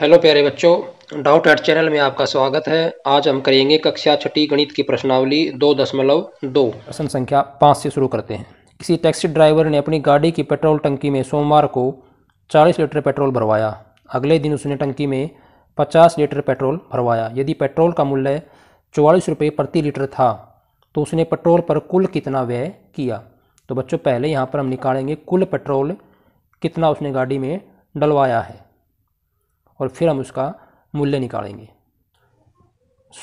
hello प्यारे बच्चों doubt eight channel में आपका स्वागत है आज हम करेंगे कक्षा छठी गणित की प्रश्नावली दो दशमलव दो प्रश्न संख्या पाँच से शुरू करते हैं किसी टैक्सी ड्राइवर ने अपनी गाड़ी की पेट्रोल टंकी में सोमवार को चालीस लीटर पेट्रोल भरवाया अगले दिन उसने टंकी में पचास लीटर पेट्रोल भरवाया यदि पेट्रोल का मूल्य चौवालीस रुपये प्रति लीटर था तो उसने पेट्रोल पर कुल कितना व्यय किया तो बच्चों पहले यहाँ पर हम निकालेंगे कुल पेट्रोल कितना उसने गाड़ी में डलवाया है और फिर हम उसका मूल्य निकालेंगे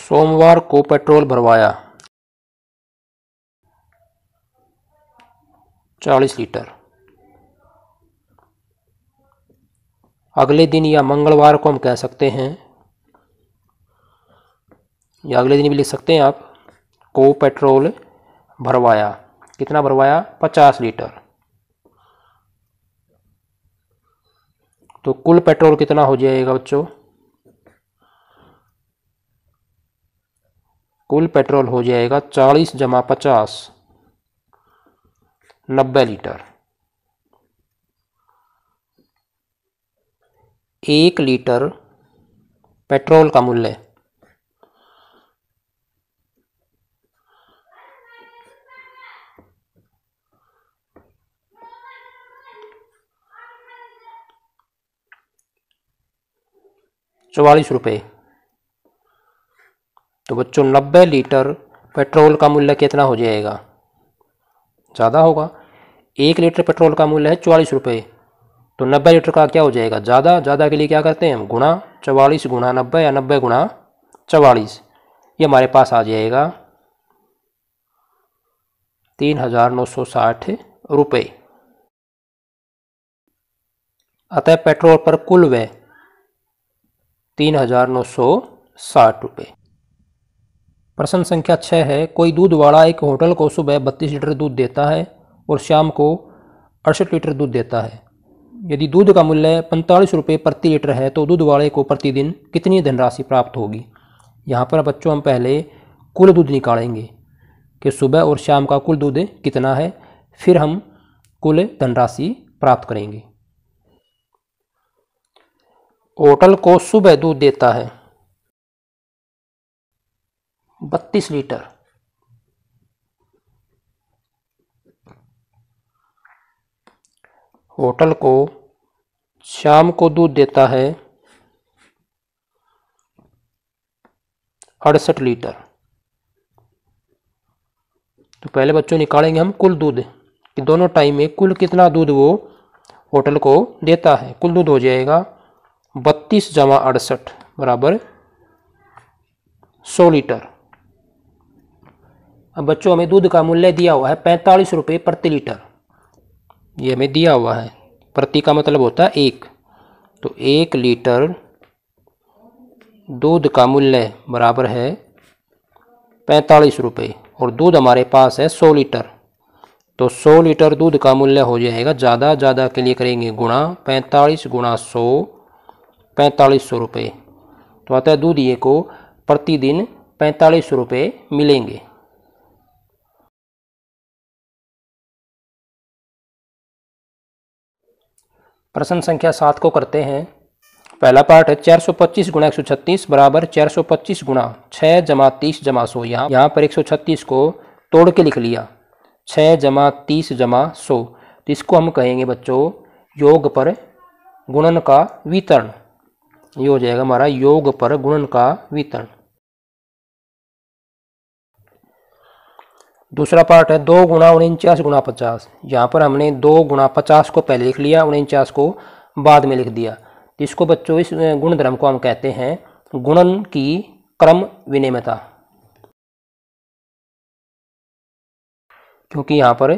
सोमवार को पेट्रोल भरवाया चालीस लीटर अगले दिन या मंगलवार को हम कह सकते हैं या अगले दिन भी लिख सकते हैं आप को पेट्रोल भरवाया कितना भरवाया पचास लीटर तो कुल पेट्रोल कितना हो जाएगा बच्चों कुल पेट्रोल हो जाएगा चालीस जमा पचास नब्बे लीटर एक लीटर पेट्रोल का मूल्य चौवालीस रुपये तो बच्चों नब्बे लीटर पेट्रोल का मूल्य कितना हो जाएगा ज़्यादा होगा एक लीटर पेट्रोल का मूल्य है चौवालीस रुपये तो नब्बे लीटर का क्या हो जाएगा ज़्यादा ज़्यादा के लिए क्या करते हैं हम गुणा चवालीस गुणा नब्बे या नब्बे गुणा चवालीस ये हमारे पास आ जाएगा तीन हज़ार नौ सौ साठ रुपये अतः पेट्रोल पर कुल व्यय तीन हजार नौ सौ साठ रुपये प्रश्न संख्या छः है कोई दूध वाला एक होटल को सुबह बत्तीस लीटर दूध देता है और शाम को अड़सठ लीटर दूध देता है यदि दूध का मूल्य पैंतालीस रुपये प्रति लीटर है तो दूध वाले को प्रतिदिन कितनी धनराशि प्राप्त होगी यहाँ पर बच्चों हम पहले कुल दूध निकालेंगे कि सुबह और शाम का कुल दूध कितना है फिर हम कुल धनराशि प्राप्त करेंगे होटल को सुबह दूध देता है बत्तीस लीटर होटल को शाम को दूध देता है अड़सठ लीटर तो पहले बच्चों निकालेंगे हम कुल दूध कि दोनों टाइम में कुल कितना दूध वो होटल को देता है कुल दूध हो जाएगा बत्तीस जमा अड़सठ बराबर सौ लीटर अब बच्चों हमें दूध का मूल्य दिया हुआ है पैंतालीस रुपये प्रति लीटर ये हमें दिया हुआ है प्रति का मतलब होता है एक तो एक लीटर दूध का मूल्य बराबर है पैंतालीस रुपये और दूध हमारे पास है सौ लीटर तो सौ लीटर दूध का मूल्य हो जाएगा ज़्यादा ज़्यादा के लिए करेंगे गुणा पैंतालीस गुणा सौ पैंतालीस सौ रुपये तो अतः दूधिए को प्रतिदिन पैंतालीस सौ रुपये मिलेंगे प्रश्न संख्या सात को करते हैं पहला पार्ट है चार सौ पच्चीस गुणा एक सौ छत्तीस बराबर चार सौ पच्चीस गुणा छः जमा तीस जमा सौ यहाँ यहाँ पर एक सौ छत्तीस को तोड़ के लिख लिया छः जमा तीस जमा सौ तो इसको हम कहेंगे बच्चों योग पर गुणन का वितरण ये हो जाएगा हमारा योग पर गुणन का वितरण दूसरा पार्ट है दो गुणा उनचास गुणा पचास यहाँ पर हमने दो गुणा पचास को पहले लिख लिया उनचास को बाद में लिख दिया इसको बच्चों इस गुण धर्म को हम कहते हैं गुणन की क्रम विनिमयता क्योंकि यहाँ पर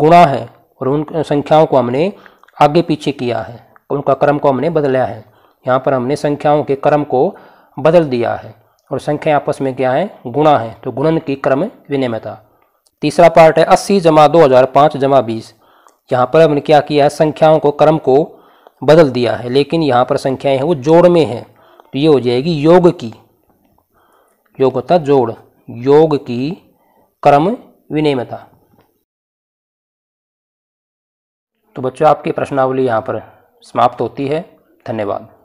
गुणा है और उन संख्याओं को हमने आगे पीछे किया है उनका क्रम को हमने बदला है यहाँ पर हमने संख्याओं के क्रम को बदल दिया है और संख्या आपस में क्या है गुणा है तो गुणन की क्रम विनिमयता तीसरा पार्ट है अस्सी जमा दो हज़ार पाँच जमा बीस यहाँ पर हमने क्या किया है संख्याओं को क्रम को बदल दिया है लेकिन यहाँ पर संख्याएं हैं वो जोड़ में है तो ये हो जाएगी योग की योग होता जोड़ योग की क्रम विनियमता तो बच्चों आपकी प्रश्नावली यहाँ पर समाप्त होती है धन्यवाद